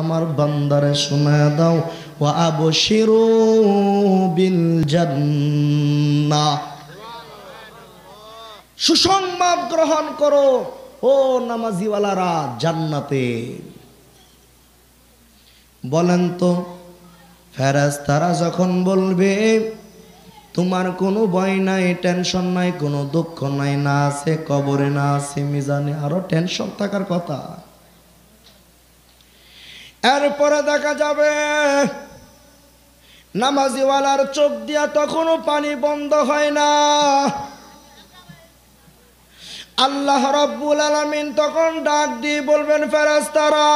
আমার বান্দারে শুনে দাও ও আবশিরু বিল সুসংবাদ গ্রহণ করো ও নামাজিওয়ালারা জান্নাতে বলেন তো ফেরাজ তারা যখন বলবে তোমার কোনো ভয় নাই টেনশন নাই কোনো দুঃখ নাই না আছে কবরে না আছে মিজানে আরো টেনশন থাকার কথা এরপরে দেখা যাবে নামাজিওয়ালার চোখ দিয়া তখনও পানি বন্ধ হয় না আল্লাহ রব্বুল আলমিন তখন ডাক দিয়ে বলবেন ফেরাস্তারা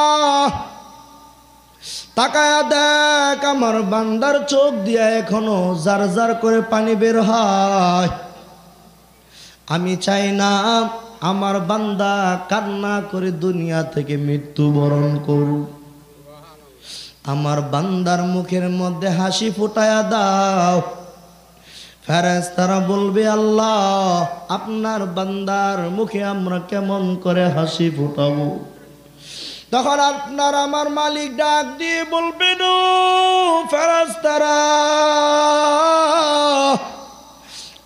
তাকায়া দেখ আমার বান্দার চোখ দিয়া এখনো জার জার করে পানি বের হয় আমি চাই না আমার বান্দা কান্না করে দুনিয়া থেকে মৃত্যুবরণ করুক আমার বান্দার মুখের মধ্যে হাসি ফুটায়া দাও ফেরেজ তারা বলবে আল্লাহ আপনার বান্দার মুখে আমরা কেমন করে হাসি ফুটাবো তখন আপনার আমার মালিক ডাক দিয়ে বলবেন ফেরাজ তারা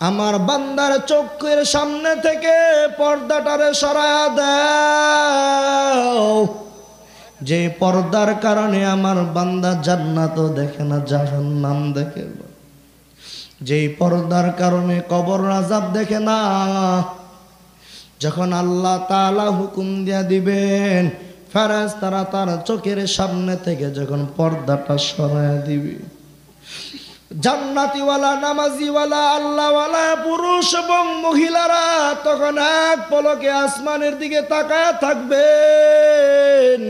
আমার বান্দার চক্ষের সামনে থেকে পর্দাটারে সরায়া দেও যে পর্দার কারণে আমার বান্দা জান্নাতও দেখে না জাহান নাম দেখে যেই পর্দার কারণে কবর আজাব দেখে না যখন আল্লাহ তালা হুকুম দিয়া দিবেন ফেরাজ তারা তার চোখের সামনে থেকে যখন পর্দাটা সরায় দিবে জান্নাতিওয়ালা নামাজিওয়ালা আল্লাহওয়ালা পুরুষ এবং মহিলারা তখন এক পলকে আসমানের দিকে তাকায় থাকবেন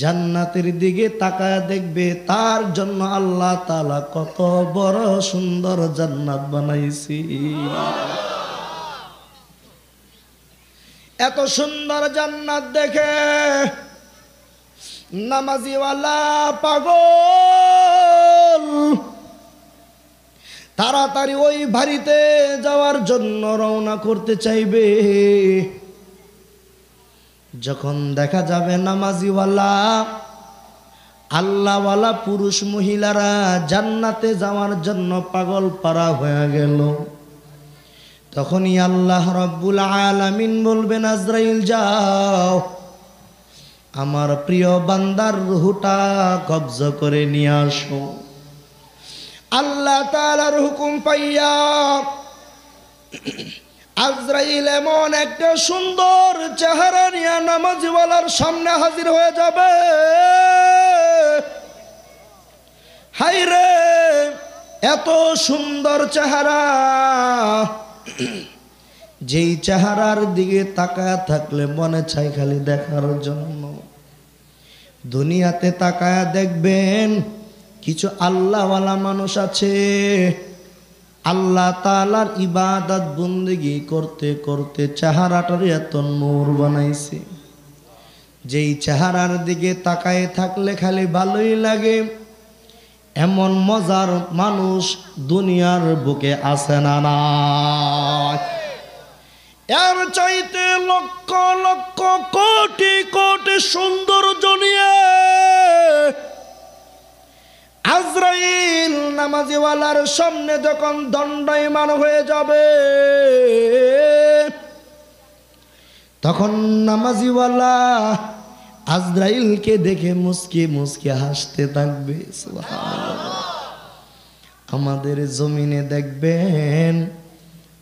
জান্নাতের দিকে তাকায় দেখবে তার জন্য আল্লাহ তালা কত বড় সুন্দর জান্নাত বানাইছি এত সুন্দর জান্নাত দেখে নামাজিওয়ালা পাগল তাড়াতাড়ি ওই বাড়িতে যাওয়ার জন্য রওনা করতে চাইবে যখন দেখা যাবে নামাজিওয়ালা আল্লাহওয়ালা পুরুষ মহিলারা জান্নাতে যাওয়ার জন্য পাগল পারা হয়ে গেল তখনই আল্লাহ রব্বুল আলামিন বলবেন আজরাইল যাও আমার প্রিয় বান্দার রুহুটা কবজ করে নিয়ে আসো আল্লাহ তালার হুকুম পাইয়া আজরাইল এমন একটা সুন্দর চেহারা নিয়ে নামাজিওয়ালার সামনে হাজির হয়ে যাবে হাই রে এত সুন্দর চেহারা যেই চেহারার দিকে তাকায় থাকলে মনে চাই খালি দেখার জন্য দুনিয়াতে তাকায় দেখবেন কিছু আল্লাহওয়ালা মানুষ আছে আল্লাহ তালার ইবাদত বন্দিগি করতে করতে চেহারাটার এত নূর বানাইছে যেই চেহারার দিকে তাকায় থাকলে খালি ভালোই লাগে এমন মজার মানুষ দুনিয়ার বুকে আসে না না এর চাইতে লক্ষ লক্ষ কোটি কোটি সুন্দর নামাজিওয়ালার সামনে যখন দণ্ডায়মান হয়ে যাবে তখন নামাজিওয়ালা আজরাইলকে দেখে মুসকে মুসকে হাসতে থাকবে আমাদের জমিনে দেখবেন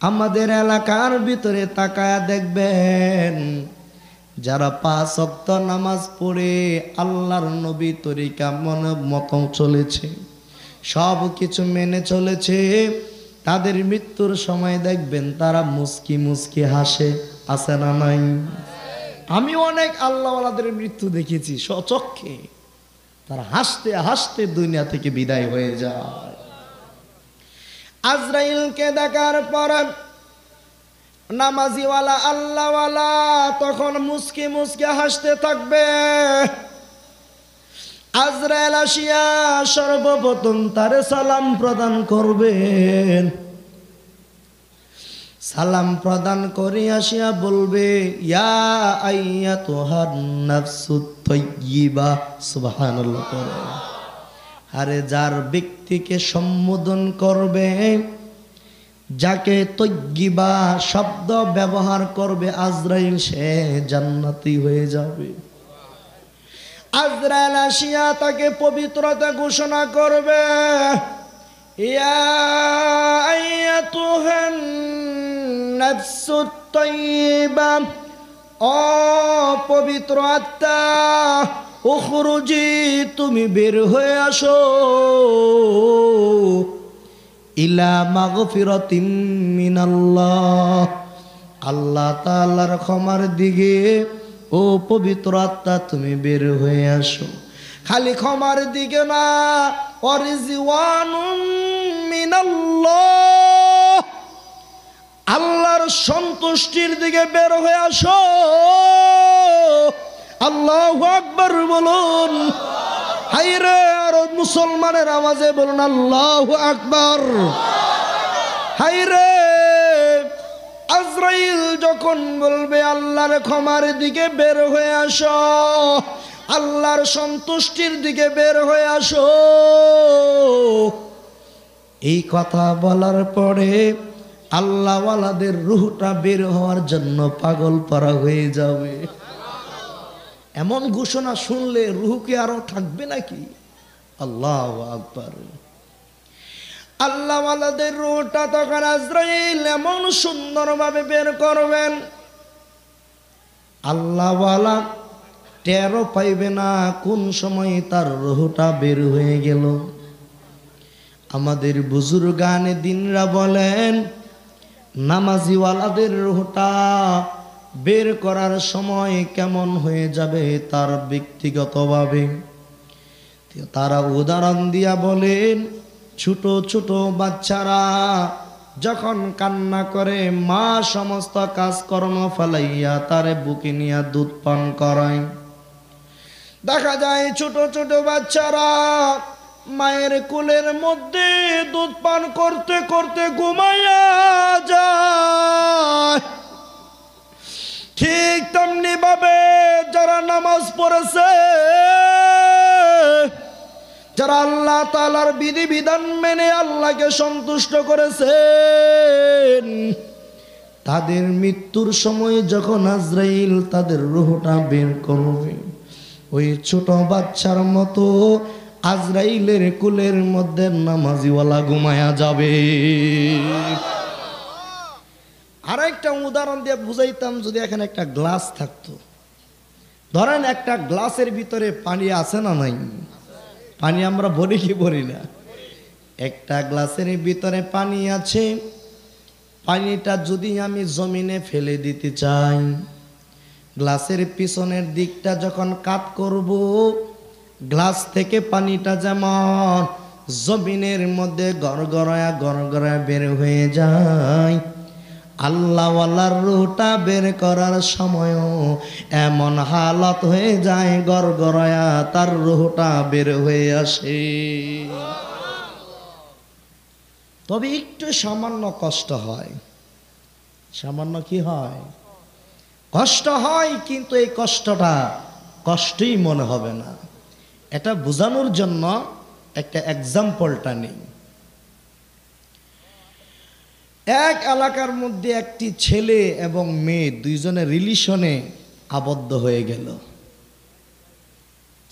আমাদের এলাকার ভিতরে তাকায় দেখবেন যারা পাঁচ অক্ত নামাজ পড়ে আল্লাহর নবী তরিকা মনে মতো চলেছে সব কিছু মেনে চলেছে তাদের মৃত্যুর সময় দেখবেন তারা মুসকি মুসকি হাসে আছে না নাই আমি অনেক আল্লাহওয়ালাদের মৃত্যু দেখেছি সচক্ষে তারা হাসতে হাসতে দুনিয়া থেকে বিদায় হয়ে যায় আজরাইলকে দেখার পর নামাজিওয়ালা আল্লাহওয়ালা তখন মুস্কি মুসকি হাসতে থাকবে আজরায়েল আসিয়া সর্বপ্রথম তার সালাম প্রদান করবেন সালাম প্রদান করে আসিয়া বলবে ইয়া আইয়া তোহার নাফসু তৈবা সুবহানাল্লাহ আরে যার ব্যক্তিকে সম্বোধন করবে যাকে তৈগিবা শব্দ ব্যবহার করবে আজরাইল সে জান্নাতি হয়ে যাবে আজরায়েল আসিয়া তাকে পবিত্রতা ঘোষণা করবে অপবিত্র আত্মা উখরুজি তুমি বের হয়ে আসো ইলা মাগফিরতিম মিনাল্লাহ আল্লাহ তাআলার ক্ষমার দিকে ও পবিত্র আত্মা তুমি বের হয়ে আসো খালি ক্ষমার দিকে না আল্লাহর সন্তুষ্টির দিকে বের হয়ে আসো আল্লাহ আকবর বলুন হাইরে আর মুসলমানের আওয়াজে বলুন আল্লাহ আকবর হাইরে যখন বলবে আল্লাহর ক্ষমার দিকে বের হয়ে আস আল্লাহর সন্তুষ্টির দিকে বের হয়ে আস এই কথা বলার পরে আল্লাহওয়ালাদের রুহটা বের হওয়ার জন্য পাগল পরা হয়ে যাবে এমন ঘোষণা শুনলে রুহকে আরো থাকবে নাকি আল্লাহ আকবর আল্লাহওয়ালাদের রুটা তখন আজরাইল এমন সুন্দরভাবে বের করবেন আল্লাহওয়ালা টেরো পাইবে না কোন সময় তার রুহটা বের হয়ে গেল আমাদের গানে দিনরা বলেন নামাজিওয়ালাদের রুহটা বের করার সময় কেমন হয়ে যাবে তার ব্যক্তিগতভাবে তারা উদাহরণ দিয়া বলেন ছোট ছোট বাচ্চারা যখন কান্না করে মা সমস্ত কাজকর্ম ফেলাইয়া তারে বুকে নিয়ে দুধ পান করায় দেখা যায় ছোট ছোট বাচ্চারা মায়ের কুলের মধ্যে দুধ পান করতে করতে ঘুমাইয়া আল্লাহ তালার বিধিবিধান মেনে আল্লাহকে সন্তুষ্ট করেছেন তাদের মৃত্যুর সময় যখন আজরাইল তাদের রোহটা বের করবে ওই ছোট বাচ্চার মতো আজরাইলের কুলের মধ্যে নামাজিওয়ালা ঘুমায়া যাবে আর একটা উদাহরণ দিয়ে বুঝাইতাম যদি এখানে একটা গ্লাস থাকতো ধরেন একটা গ্লাসের ভিতরে পানি আছে না নাই পানি আমরা ভরি কি ভরি না একটা গ্লাসের ভিতরে পানি আছে পানিটা যদি আমি জমিনে ফেলে দিতে চাই গ্লাসের পিছনের দিকটা যখন কাত করব গ্লাস থেকে পানিটা যেমন জমিনের মধ্যে গড় গড়ায় বের হয়ে যায় আল্লাহওয়ালার রুটা বের করার সময়ও এমন হালত হয়ে যায় গড়গড়ায়া তার রুহটা বের হয়ে আসে তবে একটু সামান্য কষ্ট হয় সামান্য কি হয় কষ্ট হয় কিন্তু এই কষ্টটা কষ্টই মনে হবে না এটা বোঝানোর জন্য একটা এক্সাম্পলটা নেই এক এলাকার মধ্যে একটি ছেলে এবং মেয়ে দুইজনে রিলিশনে আবদ্ধ হয়ে গেল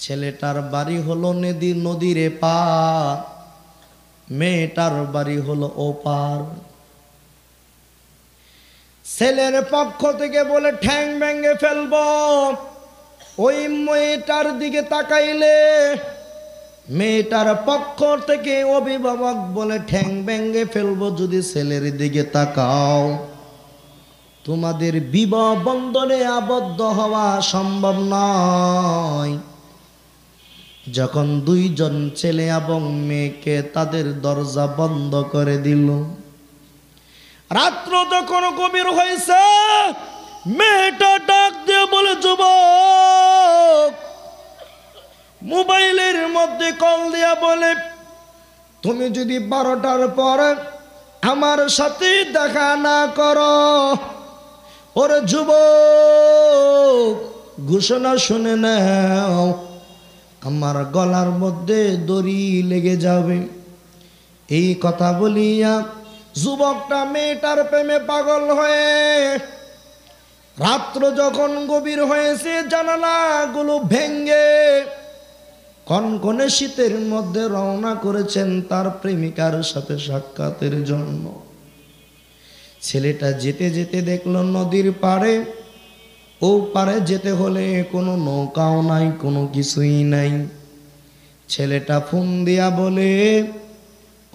ছেলেটার বাড়ি হলো নদী নদীরে পার মেয়েটার বাড়ি হলো ওপার ছেলের পক্ষ থেকে বলে ঠ্যাং ভেঙে ফেলব ওই মেয়েটার দিকে তাকাইলে মেয়েটার পক্ষ থেকে অভিভাবক বলে ঠ্যাং ব্যাঙ্গে ফেলবো যদি ছেলের দিকে তাকাও তোমাদের বিবাহ বন্ধনে আবদ্ধ হওয়া সম্ভব নয় যখন দুইজন ছেলে এবং মেয়েকে তাদের দরজা বন্ধ করে দিল রাত্র যখন কবির হয়েছে মেয়েটা ডাক দিয়ে বলে যুবক মোবাইলের মধ্যে কল দিয়া বলে তুমি যদি বারোটার পর আমার সাথে দেখা না কর ওর যুবক ঘোষণা শুনে নাও আমার গলার মধ্যে দড়ি লেগে যাবে এই কথা বলিয়া যুবকটা মেয়েটার প্রেমে পাগল হয়ে রাত্র যখন গভীর হয়েছে জানালাগুলো ভেঙ্গে কনকনে শীতের মধ্যে রওনা করেছেন তার প্রেমিকার সাথে সাক্ষাতের জন্য ছেলেটা যেতে যেতে দেখল নদীর পাড়ে ও পারে যেতে হলে কোনো নৌকাও নাই কোনো কিছুই নাই ছেলেটা ফোন দিয়া বলে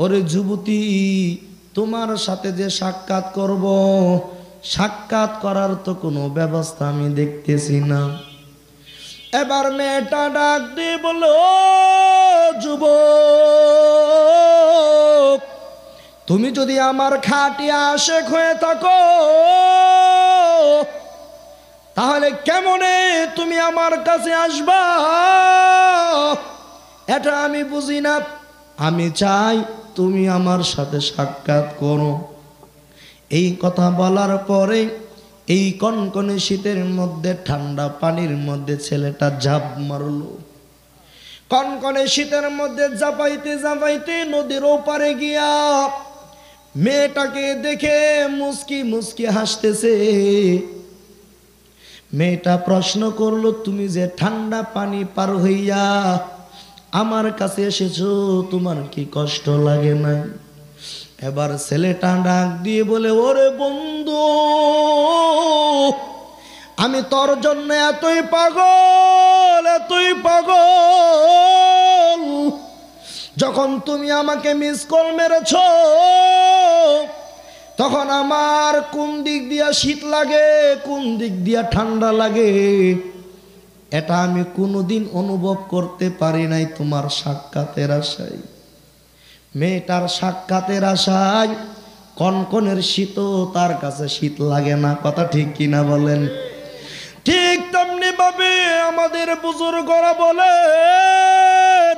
ওরে যুবতী তোমার সাথে যে সাক্ষাৎ করব সাক্ষাৎ করার তো কোনো ব্যবস্থা আমি দেখতেছি না এবার মেয়েটা ডাক দি বল যুব তুমি যদি আমার খাটি আসে খুঁয়ে থাকো তাহলে কেমনে তুমি আমার কাছে আসবা এটা আমি বুঝি না আমি চাই তুমি আমার সাথে সাক্ষাৎ করো এই কথা বলার পরে এই কনকনে শীতের মধ্যে ঠান্ডা পানির মধ্যে ছেলেটা ঝাঁপ মারল কনকনে শীতের মধ্যে জাপাইতে জাপাইতে নদীর ওপারে গিয়া মেয়েটাকে দেখে মুসকি মুসকি হাসতেছে মেয়েটা প্রশ্ন করলো তুমি যে ঠান্ডা পানি পার হইয়া আমার কাছে এসেছো তোমার কি কষ্ট লাগে না এবার ছেলেটা ডাক দিয়ে বলে ওরে বন্ধু আমি তোর জন্য এতই পাগল এতই পাগল যখন তুমি আমাকে মিস কল মেরেছ তখন আমার কোন দিক দিয়া শীত লাগে কোন দিক দিয়া ঠান্ডা লাগে এটা আমি কোনোদিন অনুভব করতে পারি নাই তোমার সাক্ষাতের আশায় মেয়েটার সাক্ষাতের আশায় কনকনের শীত তার কাছে শীত লাগে না কথা ঠিক কিনা বলেন ঠিক তেমনি ভাবে আমাদের বুজুর্গরা বলেন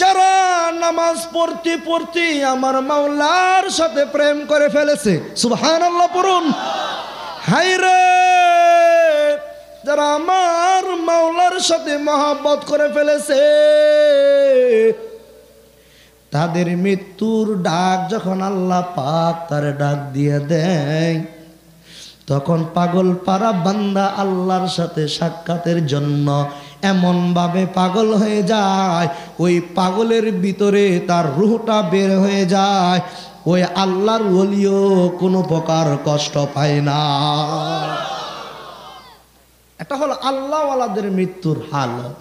যারা নামাজ পড়তে পড়তে আমার মাওলার সাথে প্রেম করে ফেলেছে সুহান আল্লাহ পড়ুন হাইরে যারা আমার মাওলার সাথে মহাব্বত করে ফেলেছে তাদের মৃত্যুর ডাক যখন আল্লাহ পাক তার ডাক দিয়ে দেয় তখন পাগল পাড়া বান্দা আল্লাহর সাথে সাক্ষাতের জন্য এমন ভাবে পাগল হয়ে যায় ওই পাগলের ভিতরে তার রুহটা বের হয়ে যায় ওই আল্লাহর বলিও কোনো প্রকার কষ্ট পায় না এটা হলো আল্লাহওয়ালাদের মৃত্যুর হালত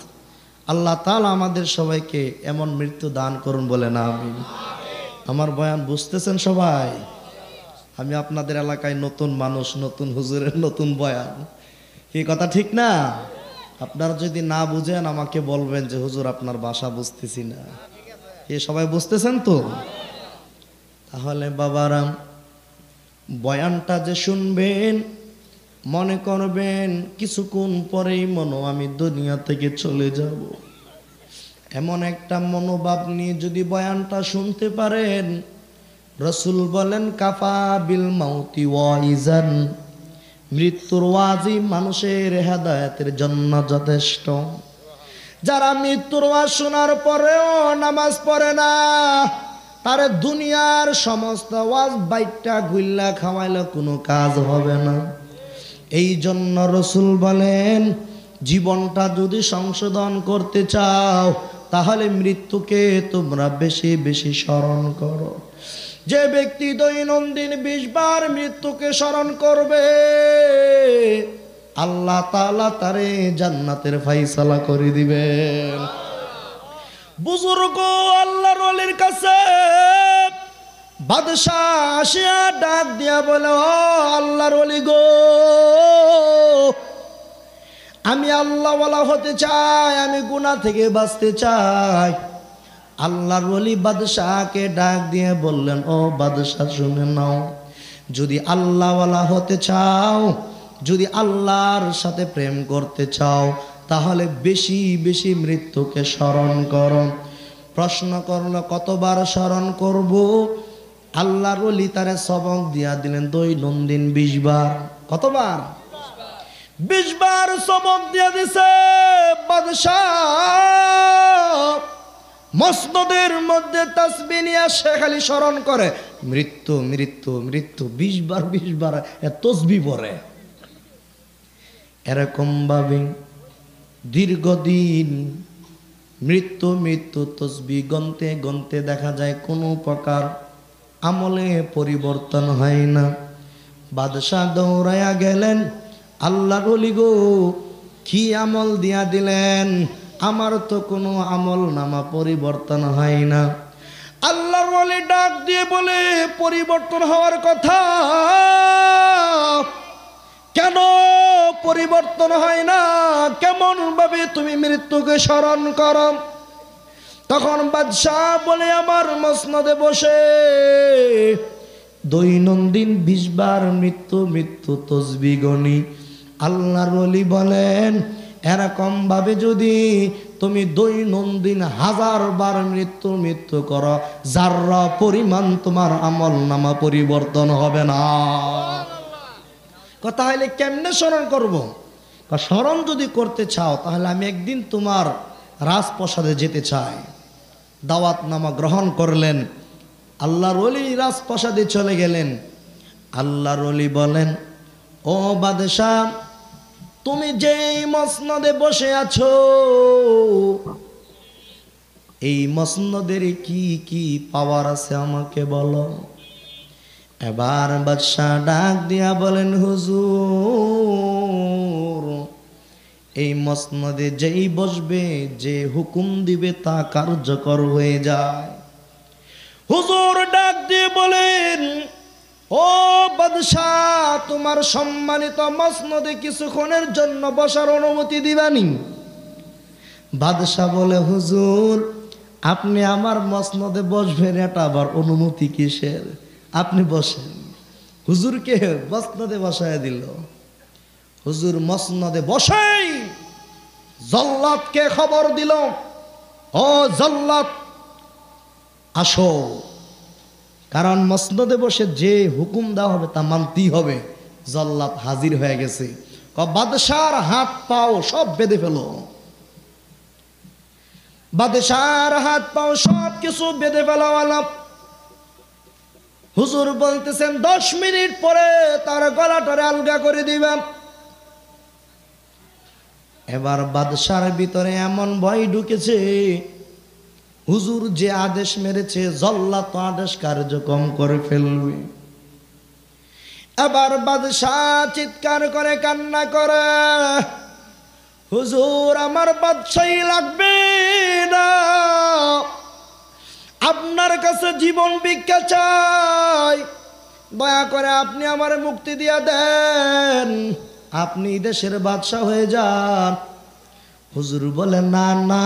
আল্লাহ তালা আমাদের সবাইকে এমন মৃত্যু দান করুন বলে না আমি আমার বয়ান বুঝতেছেন সবাই আমি আপনাদের এলাকায় নতুন মানুষ নতুন হুজুরের নতুন বয়ান কি কথা ঠিক না আপনারা যদি না বুঝেন আমাকে বলবেন যে হুজুর আপনার বাসা বুঝতেছি না এ সবাই বুঝতেছেন তো তাহলে বাবারাম বয়ানটা যে শুনবেন মনে করবেন কিছুক্ষণ পরেই মনো আমি দুনিয়া থেকে চলে যাব এমন একটা মনোভাব নিয়ে যদি বয়ানটা শুনতে পারেন রসুল বলেন কাফা বিল মাউতি ওয়াইজান মৃত্যুর ওয়াজি মানুষের হেদায়তের জন্য যথেষ্ট যারা মৃত্যুর ওয়াজ শোনার পরেও নামাজ পড়ে না তার দুনিয়ার সমস্ত ওয়াজ বাইটটা গুল্লা খাওয়াইলে কোনো কাজ হবে না এই জন্য রসুল বলেন জীবনটা যদি সংশোধন করতে চাও তাহলে মৃত্যুকে তোমরা বেশি বেশি স্মরণ করো যে ব্যক্তি দৈনন্দিন বিশ বার মৃত্যুকে স্মরণ করবে আল্লাহ তালা তারে জান্নাতের ফাইসালা করে দিবেন বুজুর্গ আল্লাহর কাছে বাদশাহ আসিয়া ডাক দিয়া বলে ও আল্লাহর অলি গো আমি আল্লাহওয়ালা হতে চাই আমি গুনা থেকে বাঁচতে চাই আল্লাহর অলি বাদশাহকে ডাক দিয়ে বললেন ও বাদশাহ শুনে নাও যদি আল্লাহওয়ালা হতে চাও যদি আল্লাহর সাথে প্রেম করতে চাও তাহলে বেশি বেশি মৃত্যুকে স্মরণ করো প্রশ্ন করলো কতবার স্মরণ করবো আল্লাহর অলি তারে সবক দিয়া দিলেন দৈনন্দিন বিশ বার কতবার বিশ বার সবক দিয়া দিছে বাদশাহ মসনদের মধ্যে তাসবি নিয়ে খালি স্মরণ করে মৃত্যু মৃত্যু মৃত্যু বিশ বার বিশ বার তসবি পরে এরকম ভাবে দীর্ঘদিন মৃত্যু মৃত্যু তসবি গন্তে গন্তে দেখা যায় কোনো প্রকার আমলে পরিবর্তন হয় না বাদশাহ দৌড়াইয়া গেলেন আল্লাহ রলি গো কি আমল দিয়া দিলেন আমার তো কোনো আমল নামা পরিবর্তন হয় না আল্লাহর বলে ডাক দিয়ে বলে পরিবর্তন হওয়ার কথা কেন পরিবর্তন হয় না কেমন ভাবে তুমি মৃত্যুকে স্মরণ করো তখন বাদশাহ বলে আমার মসনদে বসে দৈনন্দিন বিশবার মৃত্যু মৃত্যু তসবি গণি আল্লাহর অলি বলেন এরকমভাবে যদি তুমি দৈনন্দিন হাজার বার মৃত্যু মৃত্যু করো যার পরিমাণ তোমার আমল নামা পরিবর্তন হবে না কথা হইলে কেমনে স্মরণ করবো বা স্মরণ যদি করতে চাও তাহলে আমি একদিন তোমার রাজপ্রসাদে যেতে চাই দাওয়াত নামা গ্রহণ করলেন আল্লাহর অলি রাজপ্রসাদে চলে গেলেন আল্লাহর অলি বলেন ও বাদশাহ তুমি যেই মসনদে বসে আছো এই মসনদের কি কি পাওয়ার আছে আমাকে বলো এবার বাদশাহ ডাক দিয়া বলেন হুজুর এই মসনদে যেই বসবে যে হুকুম দিবে তা কার্যকর হয়ে যায় হুজুর ডাক দিয়ে বলেন ও বাদশাহ তোমার সম্মানিত মসনদে কিছুক্ষণের জন্য বসার অনুমতি দিবানি বাদশাহ বলে হুজুর আপনি আমার মসনদে বসবেন এটা আবার অনুমতি কিসের আপনি বসেন হুজুরকে মসনদে বসায় দিল হুজুর মসনদে বসাই জল্লাদকে খবর দিল ও জল্লাদ আসো কারণ মসনদে বসে যে হুকুম দেওয়া হবে তা মানতেই হবে জল্লাদ হাজির হয়ে গেছে বাদশার হাত পাও সব বেঁধে ফেলো বাদশার হাত পাও সব কিছু বেঁধে ফেলো আলাপ হুজুর বলতেছেন দশ মিনিট পরে তার গলাটারে আলগা করে দিবেন এবার বাদশার ভিতরে এমন ভয় ঢুকেছে হুজুর যে আদেশ মেরেছে জল্লা তো আদেশ কার্যক্রম করে ফেলবে এবার বাদশাহ চিৎকার করে কান্না করে হুজুর আমার বাদশাহী লাগবে না আপনার কাছে জীবন ভিক্ষা চাই দয়া করে আপনি আমার মুক্তি দিয়া দেন আপনি দেশের বাদশাহ হয়ে যান হুজুর বলে না না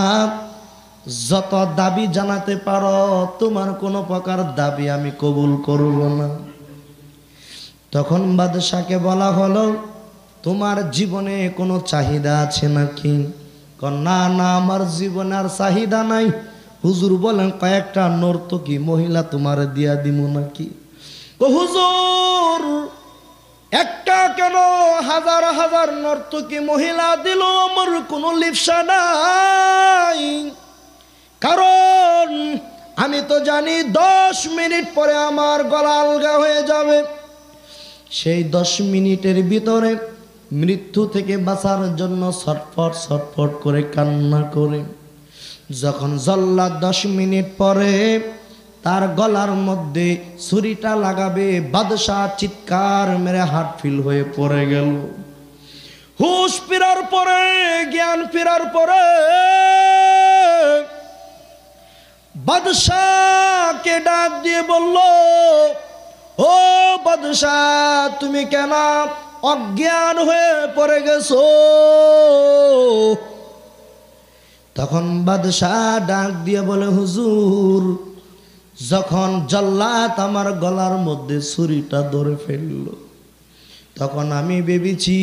যত দাবি জানাতে পারো তোমার কোনো প্রকার দাবি আমি কবুল করব না তখন বাদশাকে বলা হলো তোমার জীবনে কোনো চাহিদা আছে নাকি না না আমার জীবনে আর চাহিদা নাই হুজুর বলেন কয়েকটা নর্তকী মহিলা তোমার দিয়া দিব নাকি হুজুর একটা কেন হাজার হাজার নর্তকী মহিলা দিল আমার কোনো লিপসা নাই কারণ আমি তো জানি দশ মিনিট পরে আমার গলা আলগা হয়ে যাবে সেই দশ মিনিটের ভিতরে মৃত্যু থেকে বাঁচার জন্য ছটফট ছটফট করে কান্না করে যখন জল্লা দশ মিনিট পরে তার গলার মধ্যে ছুরিটা লাগাবে বাদশাহ চিৎকার মেরে হাট ফিল হয়ে পড়ে গেল হুশ ফিরার পরে জ্ঞান ফিরার পরে বাদশাহকে ডাক দিয়ে বলল ও বাদশাহ তুমি কেন অজ্ঞান হয়ে পড়ে গেছো তখন বাদশাহ ডাক দিয়ে বলে হুজুর যখন জল্লাত আমার গলার মধ্যে ছুরিটা ধরে ফেললো তখন আমি ভেবেছি